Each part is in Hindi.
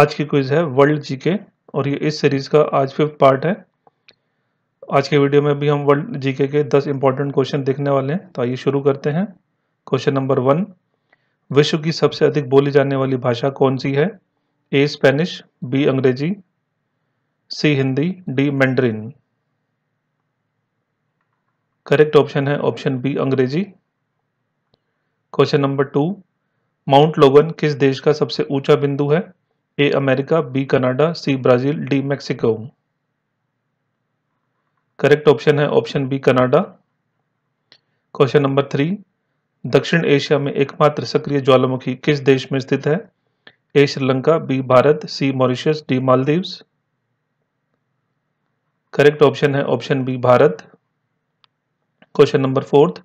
आज की क्विज है वर्ल्ड जीके और ये इस सीरीज का आज फिफ्थ पार्ट है आज के वीडियो में भी हम वर्ल्ड जीके के 10 इंपॉर्टेंट क्वेश्चन देखने वाले हैं तो आइए शुरू करते हैं क्वेश्चन नंबर वन विश्व की सबसे अधिक बोली जाने वाली भाषा कौन सी है ए Spanish B Angrezi C Hindi D Mandarin correct option है option B Angrezi question number two Mount Logan किस देश का सबसे ऊंचा बिंदु है A America B Canada C Brazil D Mexico correct option है option B Canada question number three दक्षिण एशिया में एकमात्र सक्रिय ज्वालामुखी किस देश में स्थित है A Sri Lanka B Bharat C Mauritius D Maldives correct option है option B Bharat question number fourth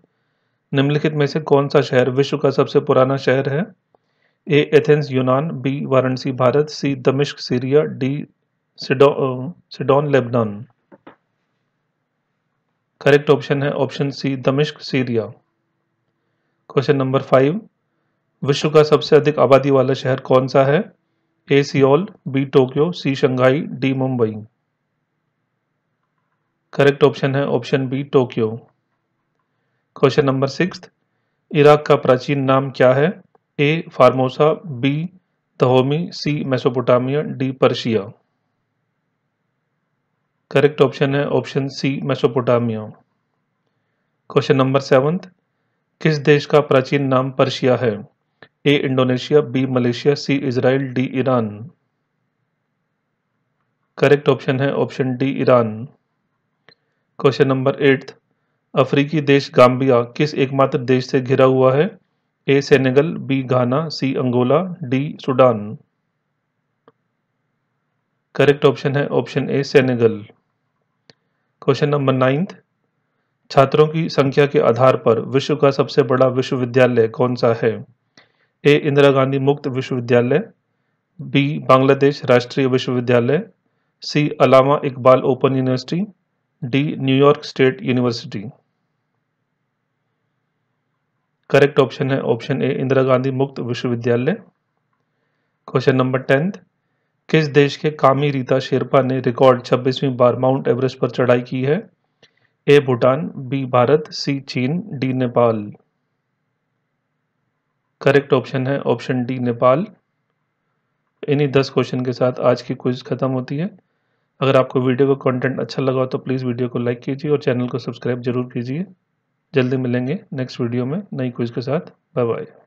निम्नलिखित में से कौन सा शहर विश्व का सबसे पुराना शहर है ए एथेंस यूनान बी वाराणसी भारत सी दमिश्क Syria D Sidon Lebanon correct option है ऑप्शन सी दमिश्क सीरिया क्वेश्चन नंबर फाइव विश्व का सबसे अधिक आबादी वाला शहर कौन सा है A Seoul B Tokyo C Shanghai D Mumbai correct option है option B Tokyo question number six Iraq का प्राचीन नाम क्या है A Formosa B Dahomey C Mesopotamia D Persia correct option है option C Mesopotamia question number seventh किस देश का प्राचीन नाम पर्शिया है A Indonesia B Malaysia C Israel D Iran correct option है option D Iran question number eighth अफ्रीकी देश गाम्बिया किस एकमात्र देश से घिरा हुआ है A Senegal B Ghana C Angola D Sudan correct option है option A Senegal question number ninth छात्रों की संख्या के आधार पर विश्व का सबसे बड़ा विश्वविद्यालय कौन सा है ए इंदिरा गांधी मुक्त विश्वविद्यालय बी बांग्लादेश राष्ट्रीय विश्वविद्यालय C Allama Iqbal open university D New York state university correct option है ऑप्शन ए इंदिरा गांधी मुक्त विश्वविद्यालय क्वेश्चन नंबर टेंथ किस देश के कामी रीता शेरपा ने रिकॉर्ड 26वीं बार माउंट एवरेस्ट पर चढ़ाई की है A Bhutan B Bharat C चीन डी नेपाल करेक्ट ऑप्शन है ऑप्शन डी नेपाल इन्हीं दस क्वेश्चन के साथ आज की क्विज खत्म होती है अगर आपको वीडियो का कंटेंट अच्छा लगा हो तो प्लीज़ वीडियो को लाइक कीजिए और चैनल को सब्सक्राइब जरूर कीजिए जल्दी मिलेंगे नेक्स्ट वीडियो में नई क्विज के साथ बाय बाय